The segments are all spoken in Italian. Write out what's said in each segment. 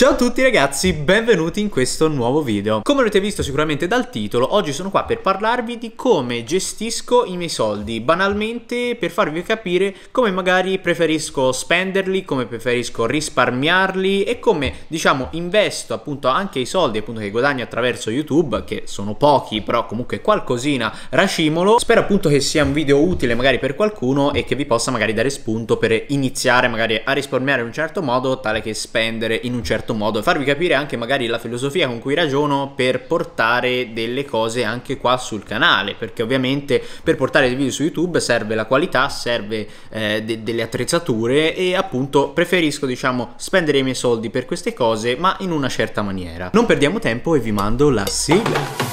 Ciao a tutti ragazzi, benvenuti in questo nuovo video. Come avete visto sicuramente dal titolo, oggi sono qua per parlarvi di come gestisco i miei soldi, banalmente per farvi capire come magari preferisco spenderli, come preferisco risparmiarli e come diciamo investo appunto anche i soldi appunto che guadagno attraverso YouTube, che sono pochi però comunque qualcosina racimolo. Spero appunto che sia un video utile magari per qualcuno e che vi possa magari dare spunto per iniziare magari a risparmiare in un certo modo tale che spendere in un certo modo certo modo e farvi capire anche magari la filosofia con cui ragiono per portare delle cose anche qua sul canale, perché ovviamente per portare dei video su YouTube serve la qualità, serve eh, de delle attrezzature e appunto preferisco diciamo spendere i miei soldi per queste cose ma in una certa maniera. Non perdiamo tempo e vi mando la sigla.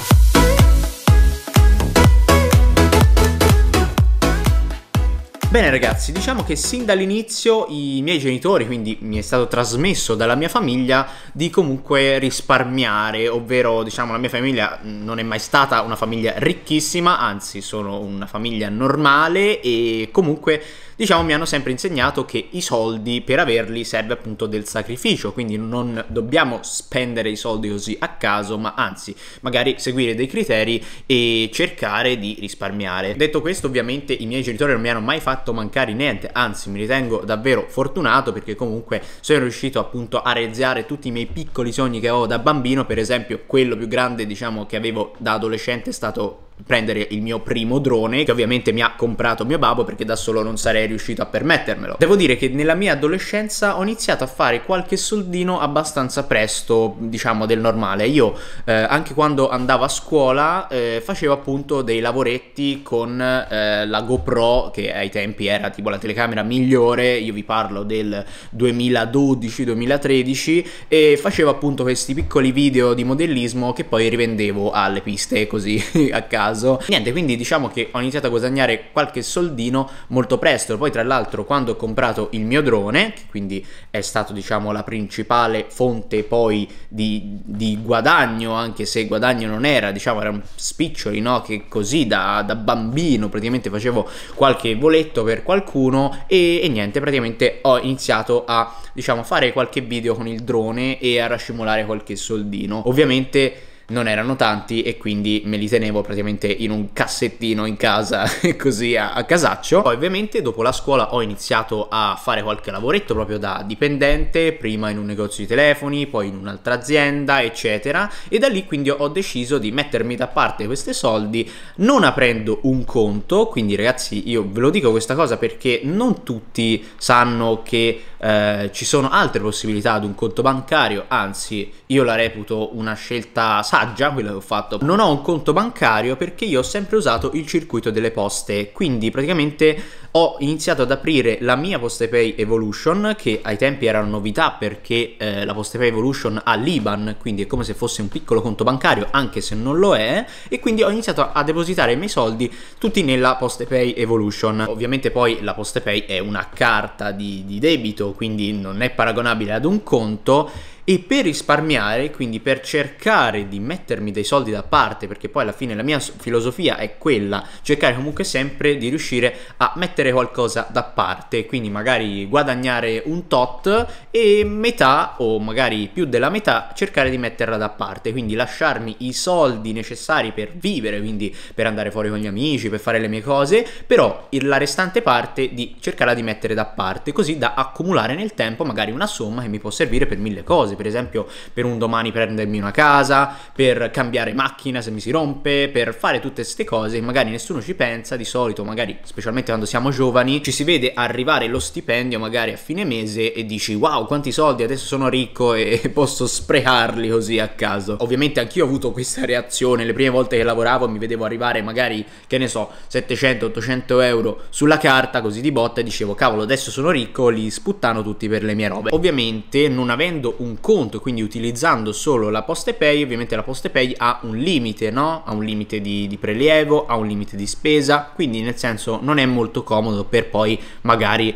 Bene ragazzi, diciamo che sin dall'inizio i miei genitori, quindi mi è stato trasmesso dalla mia famiglia di comunque risparmiare, ovvero diciamo la mia famiglia non è mai stata una famiglia ricchissima, anzi sono una famiglia normale e comunque diciamo mi hanno sempre insegnato che i soldi per averli serve appunto del sacrificio, quindi non dobbiamo spendere i soldi così a caso, ma anzi magari seguire dei criteri e cercare di risparmiare. Detto questo ovviamente i miei genitori non mi hanno mai fatto fatto mancare niente, anzi mi ritengo davvero fortunato perché comunque sono riuscito appunto a realizzare tutti i miei piccoli sogni che avevo da bambino, per esempio quello più grande diciamo che avevo da adolescente è stato prendere il mio primo drone che ovviamente mi ha comprato mio babbo perché da solo non sarei riuscito a permettermelo. Devo dire che nella mia adolescenza ho iniziato a fare qualche soldino abbastanza presto, diciamo del normale. Io eh, anche quando andavo a scuola eh, facevo appunto dei lavoretti con eh, la GoPro che ai tempi era tipo la telecamera migliore, io vi parlo del 2012-2013 e facevo appunto questi piccoli video di modellismo che poi rivendevo alle piste così a casa caso. Niente, quindi diciamo che ho iniziato a guadagnare qualche soldino molto presto. Poi tra l'altro quando ho comprato il mio drone, che quindi è stato diciamo la principale fonte poi di, di guadagno, anche se guadagno non era, diciamo era un spiccioli, no? Che così da, da bambino praticamente facevo qualche voletto per qualcuno e, e niente, praticamente ho iniziato a diciamo fare qualche video con il drone e a rascimolare qualche soldino. Ovviamente non erano tanti e quindi me li tenevo praticamente in un cassettino in casa così a, a casaccio. Poi ovviamente dopo la scuola ho iniziato a fare qualche lavoretto proprio da dipendente, prima in un negozio di telefoni, poi in un'altra azienda, eccetera, e da lì quindi ho deciso di mettermi da parte questi soldi non aprendo un conto, quindi ragazzi io ve lo dico questa cosa perché non tutti sanno che eh, ci sono altre possibilità ad un conto bancario, anzi io la reputo una scelta sana saggia, ah, quello che ho fatto, non ho un conto bancario perché io ho sempre usato il circuito delle poste, quindi praticamente ho iniziato ad aprire la mia PostePay Evolution che ai tempi era una novità perché eh, la PostePay Evolution ha l'IBAN, quindi è come se fosse un piccolo conto bancario anche se non lo è e quindi ho iniziato a depositare i miei soldi tutti nella PostePay Evolution. Ovviamente poi la PostePay è una carta di, di debito, quindi non è paragonabile ad un conto e per risparmiare, quindi per cercare di mettermi dei soldi da parte, perché poi alla fine la mia filosofia è quella, cercare comunque sempre di riuscire a mettere qualcosa da parte, quindi magari guadagnare un tot e metà o magari più della metà cercare di metterla da parte, quindi lasciarmi i soldi necessari per vivere, quindi per andare fuori con gli amici, per fare le mie cose, però la restante parte di cercarla di mettere da parte, così da accumulare nel tempo magari una somma che mi può servire per mille cose per esempio per un domani prendermi una casa, per cambiare macchina se mi si rompe, per fare tutte queste cose che magari nessuno ci pensa, di solito magari specialmente quando siamo giovani ci si vede arrivare lo stipendio magari a fine mese e dici wow quanti soldi adesso sono ricco e posso sprecarli così a caso. Ovviamente anch'io ho avuto questa reazione, le prime volte che lavoravo mi vedevo arrivare magari che ne so 700-800 euro sulla carta così di botta e dicevo cavolo adesso sono ricco, li sputtano tutti per le mie robe. Ovviamente non avendo un conto, quindi utilizzando solo la poste pay, ovviamente la PostePay ha un limite, no? Ha un limite di, di prelievo, ha un limite di spesa, quindi nel senso non è molto comodo per poi magari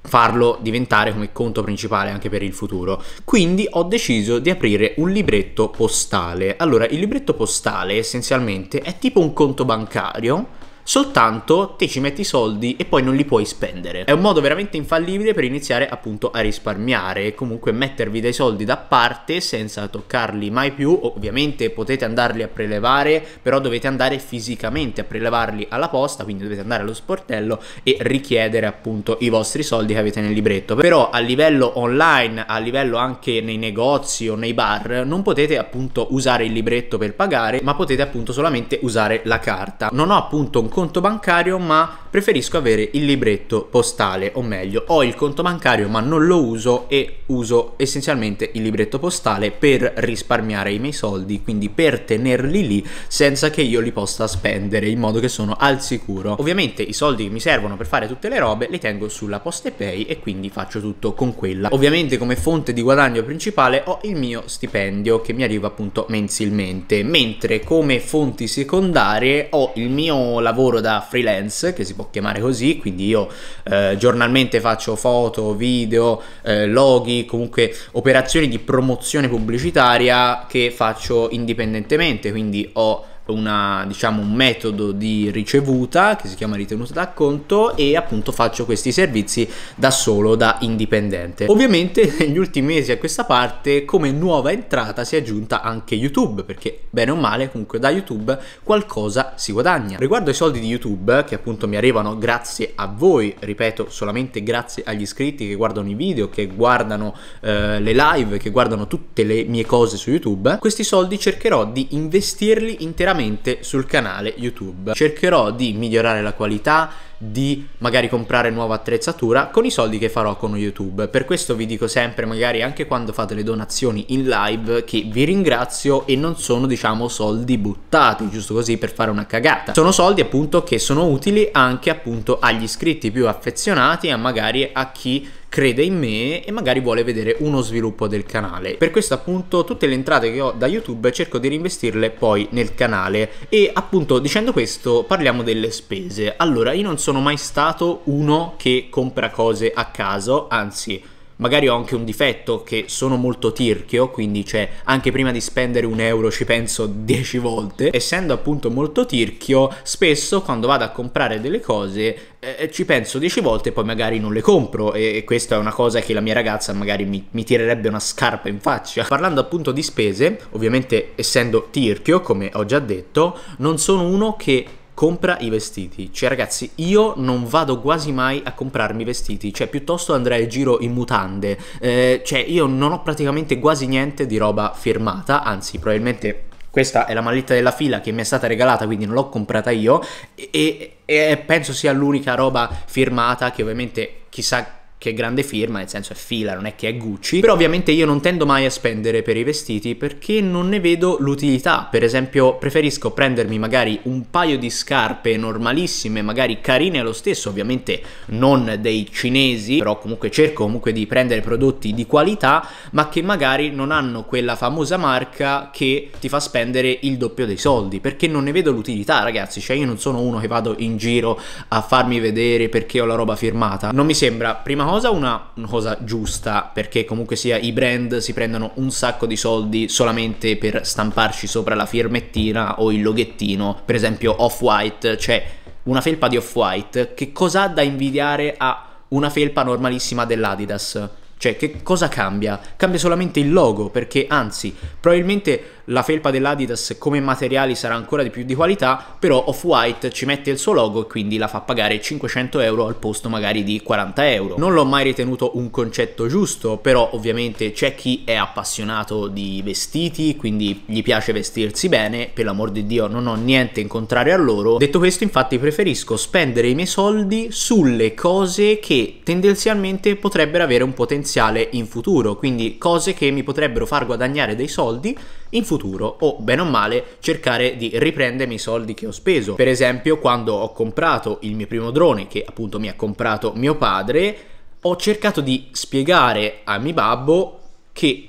farlo diventare come conto principale anche per il futuro. Quindi ho deciso di aprire un libretto postale. Allora, il libretto postale essenzialmente è tipo un conto bancario soltanto te ci metti i soldi e poi non li puoi spendere. È un modo veramente infallibile per iniziare appunto a risparmiare e comunque mettervi dei soldi da parte senza toccarli mai più. Ovviamente potete andarli a prelevare, però dovete andare fisicamente a prelevarli alla posta, quindi dovete andare allo sportello e richiedere appunto i vostri soldi che avete nel libretto. Però a livello online, a livello anche nei negozi o nei bar, non potete appunto usare il libretto per pagare, ma potete appunto solamente usare la carta. Non ho appunto un conto bancario ma preferisco avere il libretto postale, o meglio, ho il conto bancario ma non lo uso e uso essenzialmente il libretto postale per risparmiare i miei soldi, quindi per tenerli lì senza che io li possa spendere in modo che sono al sicuro. Ovviamente i soldi che mi servono per fare tutte le robe li tengo sulla Poste Pay e quindi faccio tutto con quella. Ovviamente come fonte di guadagno principale ho il mio stipendio che mi arriva appunto mensilmente, mentre come fonti secondarie ho il mio lavoro da freelance che si può chiamare così, quindi io eh, giornalmente faccio foto, video, eh, loghi, comunque operazioni di promozione pubblicitaria che faccio indipendentemente, quindi ho una, diciamo, un metodo di ricevuta che si chiama ritenuta d'acconto e appunto faccio questi servizi da solo, da indipendente. Ovviamente negli ultimi mesi a questa parte come nuova entrata si è aggiunta anche YouTube perché bene o male comunque da YouTube qualcosa si guadagna. Riguardo ai soldi di YouTube che appunto mi arrivano grazie a voi, ripeto solamente grazie agli iscritti che guardano i video, che guardano eh, le live, che guardano tutte le mie cose su YouTube, questi soldi cercherò di investirli interamente direttamente sul canale YouTube. Cercherò di migliorare la qualità di magari comprare nuova attrezzatura con i soldi che farò con YouTube. Per questo vi dico sempre, magari anche quando fate le donazioni in live, che vi ringrazio e non sono diciamo soldi buttati, giusto così per fare una cagata. Sono soldi appunto che sono utili anche appunto agli iscritti più affezionati, a magari a chi crede in me e magari vuole vedere uno sviluppo del canale. Per questo appunto tutte le entrate che ho da YouTube cerco di reinvestirle poi nel canale e appunto dicendo questo parliamo delle spese. Allora io non so sono mai stato uno che compra cose a caso, anzi magari ho anche un difetto che sono molto tirchio, quindi cioè anche prima di spendere un euro ci penso 10 volte. Essendo appunto molto tirchio, spesso quando vado a comprare delle cose eh, ci penso 10 volte e poi magari non le compro e, e, questa è una cosa che la mia ragazza magari mi, mi tirerebbe una scarpa in faccia. Parlando appunto di spese, ovviamente essendo tirchio, come ho già detto, non sono uno che compra i vestiti. Cioè, ragazzi, io non vado quasi mai a comprarmi vestiti, cioè piuttosto andrei in giro in mutande. Eh, cioè, io non ho praticamente quasi niente di roba firmata, anzi, probabilmente questa è la maglietta della fila che mi è stata regalata, quindi non l'ho comprata io. E, e penso sia l'unica roba firmata che ovviamente chissà che è grande firma, nel senso è fila, non è che è Gucci, però ovviamente io non tendo mai a spendere per i vestiti perché non ne vedo l'utilità, per esempio preferisco prendermi magari un paio di scarpe normalissime, magari carine lo stesso, ovviamente non dei cinesi, però comunque cerco comunque di prendere prodotti di qualità, ma che magari non hanno quella famosa marca che ti fa spendere il doppio dei soldi, perché non ne vedo l'utilità ragazzi, cioè io non sono uno che vado in giro a farmi vedere perché ho la roba firmata, non mi sembra prima cosa una, cosa giusta, perché comunque sia i brand si prendono un sacco di soldi solamente per stamparci sopra la firmettina o il loghettino, per esempio Off-White, cioè una felpa di Off-White, che cosa ha da invidiare a una felpa normalissima dell'Adidas? Cioè, che cosa cambia? Cambia solamente il logo, perché anzi, probabilmente la felpa dell'Adidas come materiali sarà ancora di più di qualità, però Off-White ci mette il suo logo e quindi la fa pagare 500 euro al posto magari di 40 euro. Non l'ho mai ritenuto un concetto giusto, però ovviamente c'è chi è appassionato di vestiti, quindi gli piace vestirsi bene, per l'amor di Dio non ho niente in contrario a loro. Detto questo infatti preferisco spendere i miei soldi sulle cose che tendenzialmente potrebbero avere un potenziale in futuro, quindi cose che mi potrebbero far guadagnare dei soldi in futuro futuro o bene o male cercare di riprendermi i soldi che ho speso. Per esempio quando ho comprato il mio primo drone che appunto mi ha comprato mio padre ho cercato di spiegare a mio babbo che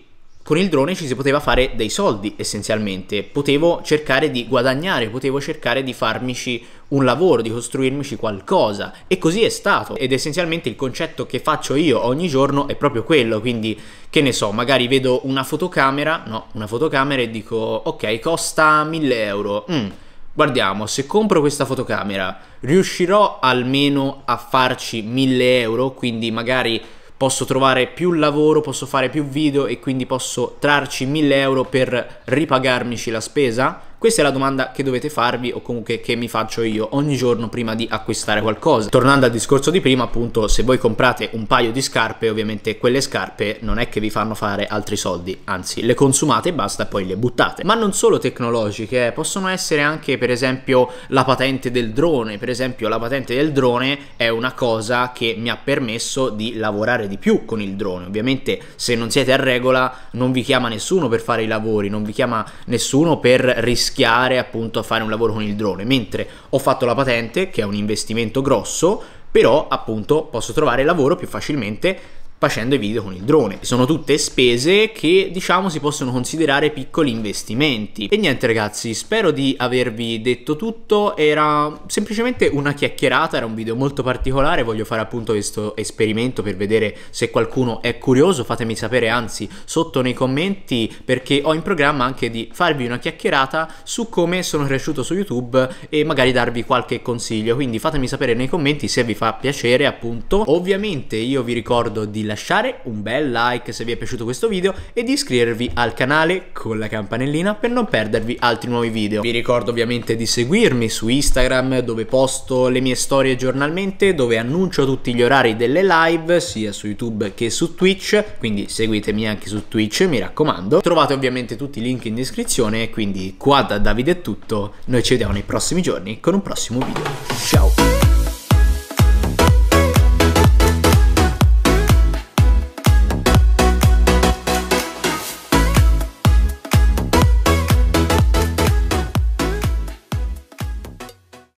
con il drone ci si poteva fare dei soldi essenzialmente, potevo cercare di guadagnare, potevo cercare di farmici un lavoro, di costruirmici qualcosa e così è stato ed essenzialmente il concetto che faccio io ogni giorno è proprio quello, quindi che ne so, magari vedo una fotocamera, no, una fotocamera e dico ok costa 1000 euro, mm, guardiamo se compro questa fotocamera riuscirò almeno a farci 1000 euro, quindi magari posso trovare più lavoro, posso fare più video e quindi posso trarci 1000 euro per ripagarmici la spesa? Questa è la domanda che dovete farvi o comunque che mi faccio io ogni giorno prima di acquistare qualcosa. Tornando al discorso di prima, appunto, se voi comprate un paio di scarpe, ovviamente quelle scarpe non è che vi fanno fare altri soldi, anzi le consumate e basta, poi le buttate. Ma non solo tecnologiche, eh. possono essere anche per esempio la patente del drone, per esempio la patente del drone è una cosa che mi ha permesso di lavorare di più con il drone. Ovviamente se non siete a regola non vi chiama nessuno per fare i lavori, non vi chiama nessuno per rischiare rischiare appunto a fare un lavoro con il drone, mentre ho fatto la patente, che è un investimento grosso, però appunto posso trovare lavoro più facilmente facendo i video con il drone. Sono tutte spese che diciamo si possono considerare piccoli investimenti. E niente ragazzi, spero di avervi detto tutto, era semplicemente una chiacchierata, era un video molto particolare, voglio fare appunto questo esperimento per vedere se qualcuno è curioso, fatemi sapere anzi sotto nei commenti perché ho in programma anche di farvi una chiacchierata su come sono cresciuto su YouTube e magari darvi qualche consiglio, quindi fatemi sapere nei commenti se vi fa piacere appunto. Ovviamente io vi ricordo di lasciare un bel like se vi è piaciuto questo video e di iscrivervi al canale con la campanellina per non perdervi altri nuovi video. Vi ricordo ovviamente di seguirmi su Instagram dove posto le mie storie giornalmente, dove annuncio tutti gli orari delle live sia su YouTube che su Twitch, quindi seguitemi anche su Twitch mi raccomando. Trovate ovviamente tutti i link in descrizione, quindi qua da Davide è tutto, noi ci vediamo nei prossimi giorni con un prossimo video. Ciao!